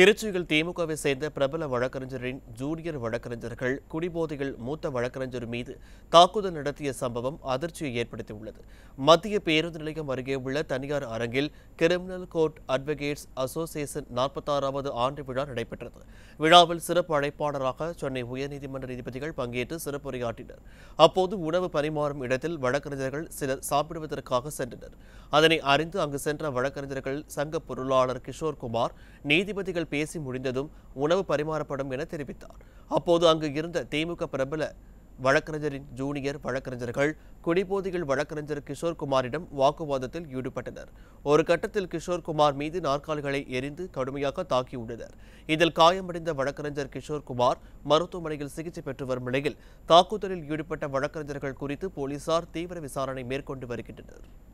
திருச்சியில் திமுகவை சேர்ந்த பிரபல வழக்கறிஞரின் ஜூனியர் வழக்கறிஞர்கள் குடிபோதையில் மூத்த வழக்கறிஞர் மீது தாக்குதல் நடத்திய சம்பவம் அதிர்ச்சியை ஏற்படுத்தியுள்ளது மத்திய பேருந்து நிலையம் அருகே உள்ள தனியார் அரங்கில் கிரிமினல் கோர்ட் அட்வொகேட்ஸ் அசோசியேஷன் நாற்பத்தாறாவது ஆண்டு விழா நடைபெற்றது விழாவில் சிறப்பு அழைப்பாளராக சென்னை உயர்நீதிமன்ற நீதிபதிகள் பங்கேற்று சிறப்புரையாற்றினர் அப்போது உணவு பரிமாறும் இடத்தில் வழக்கறிஞர்கள் சிலர் சாப்பிடுவதற்காக சென்றனர் அதனை அறிந்து அங்கு சென்ற வழக்கறிஞர்கள் சங்க பொருளாளர் கிஷோர் குமார் நீதிபதிகள் பேசி முடிந்ததும் உணவு பரிமாறப்படும் என தெரிவித்தார் அப்போது அங்கு இருந்த திமுக பிரபல வழக்கறிஞரின் ஜூனியர் வழக்கறிஞர்கள் குடிபோதையில் வழக்கறிஞர் கிஷோர் குமாரிடம் வாக்குவாதத்தில் ஈடுபட்டனர் ஒரு கட்டத்தில் கிஷோர் குமார் மீது நாற்காலிகளை எரிந்து கடுமையாக தாக்கியுள்ளனர் இதில் காயமடைந்த வழக்கறிஞர் கிஷோர் குமார் மருத்துவமனையில் சிகிச்சை பெற்று வரும் நிலையில் தாக்குதலில் ஈடுபட்ட வழக்கறிஞர்கள் குறித்து போலீசார் தீவிர விசாரணை மேற்கொண்டு வருகின்றனர்